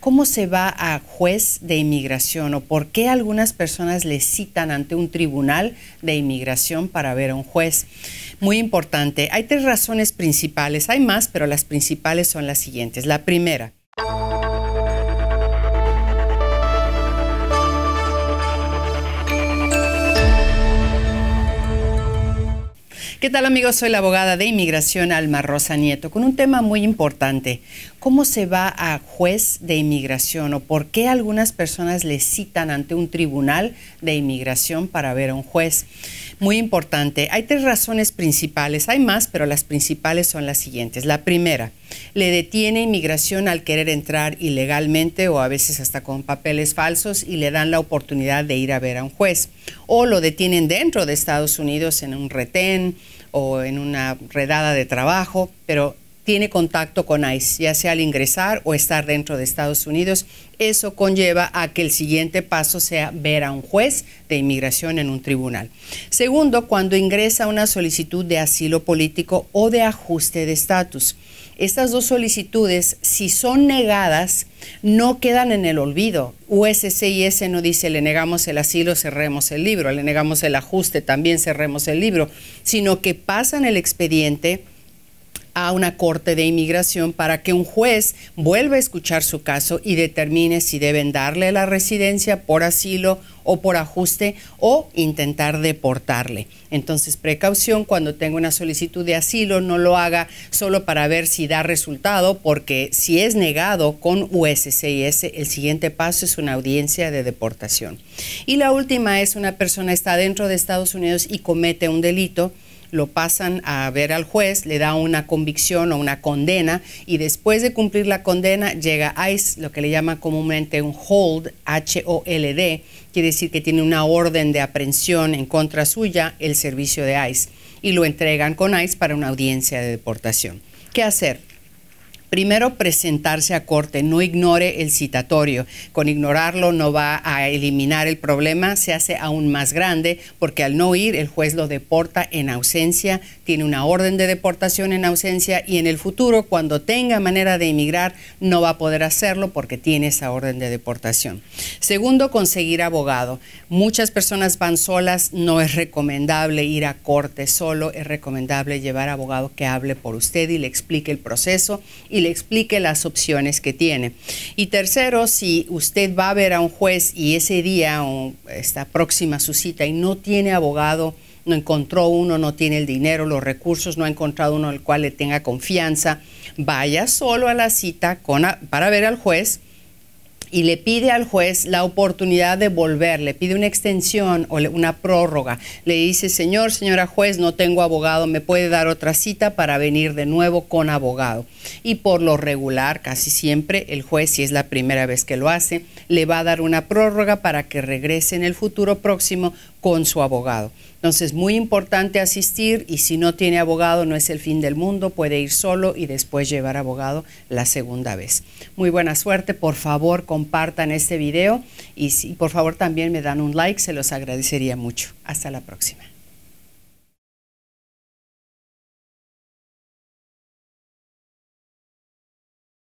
¿Cómo se va a juez de inmigración o por qué algunas personas le citan ante un tribunal de inmigración para ver a un juez? Muy importante, hay tres razones principales, hay más, pero las principales son las siguientes. La primera, ¿Qué tal amigos? Soy la abogada de inmigración Alma Rosa Nieto con un tema muy importante. ¿Cómo se va a juez de inmigración o por qué algunas personas le citan ante un tribunal de inmigración para ver a un juez? Muy importante. Hay tres razones principales. Hay más, pero las principales son las siguientes. La primera, le detiene inmigración al querer entrar ilegalmente o a veces hasta con papeles falsos y le dan la oportunidad de ir a ver a un juez. O lo detienen dentro de Estados Unidos en un retén o en una redada de trabajo, pero tiene contacto con ICE, ya sea al ingresar o estar dentro de Estados Unidos. Eso conlleva a que el siguiente paso sea ver a un juez de inmigración en un tribunal. Segundo, cuando ingresa una solicitud de asilo político o de ajuste de estatus. Estas dos solicitudes, si son negadas, no quedan en el olvido. USCIS no dice le negamos el asilo, cerremos el libro, le negamos el ajuste, también cerremos el libro, sino que pasan el expediente a una corte de inmigración para que un juez vuelva a escuchar su caso y determine si deben darle la residencia por asilo o por ajuste o intentar deportarle. Entonces, precaución cuando tenga una solicitud de asilo, no lo haga solo para ver si da resultado, porque si es negado con USCIS, el siguiente paso es una audiencia de deportación. Y la última es una persona está dentro de Estados Unidos y comete un delito lo pasan a ver al juez, le da una convicción o una condena y después de cumplir la condena llega ICE, lo que le llama comúnmente un hold, H-O-L-D, quiere decir que tiene una orden de aprehensión en contra suya el servicio de ICE y lo entregan con ICE para una audiencia de deportación. ¿Qué hacer? primero presentarse a corte, no ignore el citatorio. Con ignorarlo no va a eliminar el problema, se hace aún más grande porque al no ir el juez lo deporta en ausencia, tiene una orden de deportación en ausencia y en el futuro cuando tenga manera de emigrar no va a poder hacerlo porque tiene esa orden de deportación. Segundo, conseguir abogado. Muchas personas van solas, no es recomendable ir a corte solo, es recomendable llevar abogado que hable por usted y le explique el proceso y le explique las opciones que tiene. Y tercero, si usted va a ver a un juez y ese día está próxima su cita y no tiene abogado, no encontró uno, no tiene el dinero, los recursos, no ha encontrado uno al cual le tenga confianza, vaya solo a la cita con para ver al juez y le pide al juez la oportunidad de volver, le pide una extensión o una prórroga. Le dice, señor, señora juez, no tengo abogado, me puede dar otra cita para venir de nuevo con abogado. Y por lo regular, casi siempre, el juez, si es la primera vez que lo hace, le va a dar una prórroga para que regrese en el futuro próximo con su abogado. Entonces, muy importante asistir y si no tiene abogado, no es el fin del mundo, puede ir solo y después llevar abogado la segunda vez. Muy buena suerte, por favor compartan este video y por favor también me dan un like, se los agradecería mucho. Hasta la próxima.